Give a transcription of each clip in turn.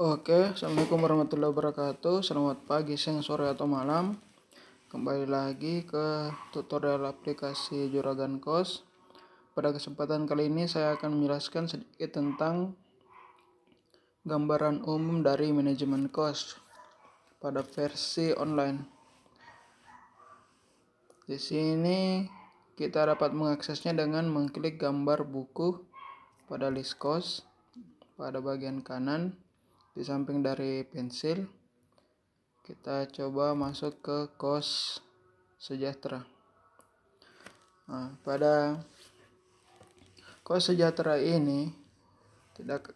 Oke, Assalamualaikum warahmatullahi wabarakatuh Selamat pagi, siang, sore, atau malam Kembali lagi ke tutorial aplikasi Juragan Kos Pada kesempatan kali ini saya akan menjelaskan sedikit tentang Gambaran umum dari manajemen kos Pada versi online Di sini kita dapat mengaksesnya dengan mengklik gambar buku pada list kos pada bagian kanan di samping dari pensil kita coba masuk ke kos sejahtera nah, pada kos sejahtera ini tidak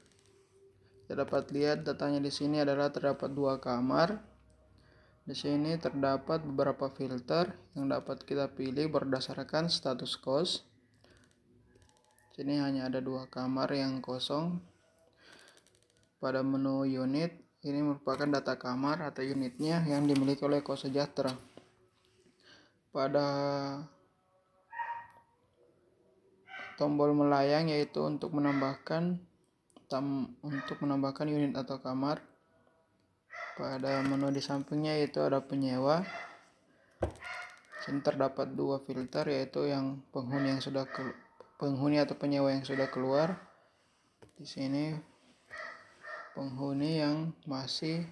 terdapat lihat datanya di sini adalah terdapat dua kamar di sini terdapat beberapa filter yang dapat kita pilih berdasarkan status kos sini hanya ada dua kamar yang kosong pada menu unit, ini merupakan data kamar atau unitnya yang dimiliki oleh Kosejahtera. Pada tombol melayang yaitu untuk menambahkan untuk menambahkan unit atau kamar. Pada menu di sampingnya yaitu ada penyewa. Sini terdapat dua filter yaitu yang penghuni yang sudah ke, penghuni atau penyewa yang sudah keluar. Di sini penghuni yang masih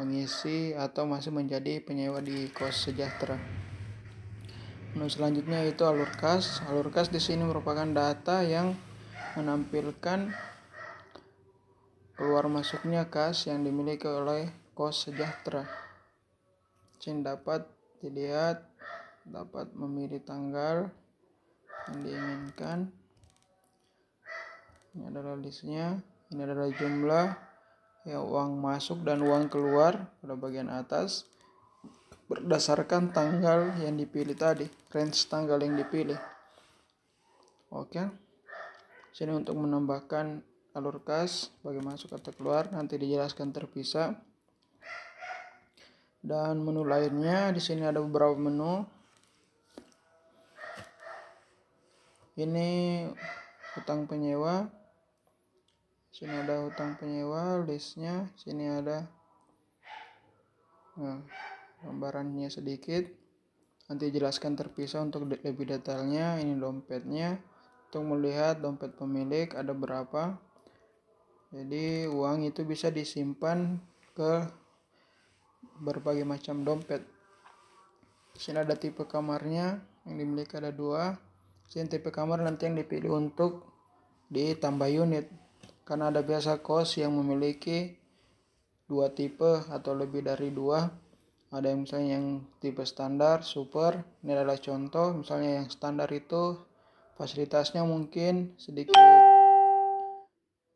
mengisi atau masih menjadi penyewa di kos sejahtera. Menu selanjutnya itu alur kas. Alur kas di sini merupakan data yang menampilkan keluar masuknya kas yang dimiliki oleh kos sejahtera. Cin dapat dilihat dapat memilih tanggal yang diinginkan. Ini adalah listnya. Ini adalah jumlah ya uang masuk dan uang keluar pada bagian atas berdasarkan tanggal yang dipilih tadi, range tanggal yang dipilih. Oke. Sini untuk menambahkan alur kas bagi masuk atau keluar nanti dijelaskan terpisah. Dan menu lainnya di sini ada beberapa menu. Ini utang penyewa, sini ada hutang penyewa listnya sini ada nah, gambarannya sedikit nanti jelaskan terpisah untuk lebih detailnya ini dompetnya untuk melihat dompet pemilik ada berapa jadi uang itu bisa disimpan ke berbagai macam dompet sini ada tipe kamarnya yang dimiliki ada dua sini tipe kamar nanti yang dipilih untuk ditambah unit karena ada biasa kos yang memiliki dua tipe atau lebih dari dua ada yang misalnya yang tipe standar super ini adalah contoh misalnya yang standar itu fasilitasnya mungkin sedikit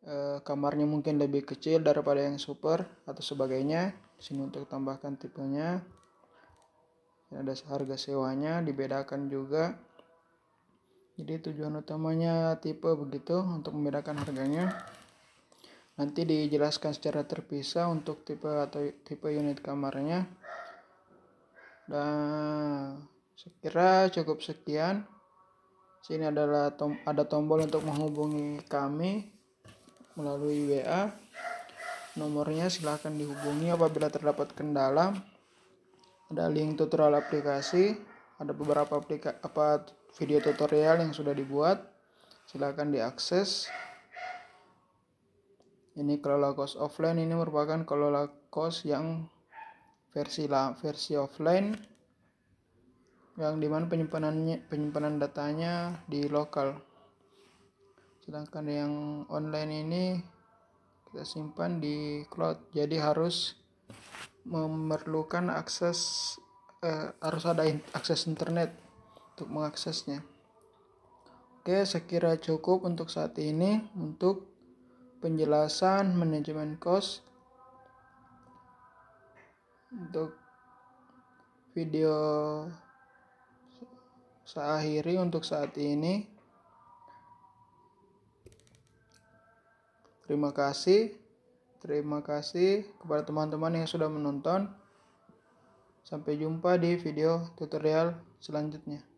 eh, kamarnya mungkin lebih kecil daripada yang super atau sebagainya sini untuk tambahkan tipenya dan ada harga sewanya dibedakan juga jadi tujuan utamanya tipe begitu untuk membedakan harganya Nanti dijelaskan secara terpisah untuk tipe atau tipe unit kamarnya. Dan sekira cukup sekian. Sini adalah tom ada tombol untuk menghubungi kami melalui WA. Nomornya silahkan dihubungi apabila terdapat kendala. Ada link tutorial aplikasi, ada beberapa aplikasi apa video tutorial yang sudah dibuat. Silahkan diakses. Ini kelola cost offline ini merupakan kelola cost yang versi la, versi offline yang dimana penyimpanannya penyimpanan datanya di lokal. Sedangkan yang online ini kita simpan di cloud. Jadi harus memerlukan akses eh, harus ada in akses internet untuk mengaksesnya. Oke, sekira cukup untuk saat ini untuk penjelasan manajemen kos untuk video saya akhiri untuk saat ini terima kasih terima kasih kepada teman-teman yang sudah menonton sampai jumpa di video tutorial selanjutnya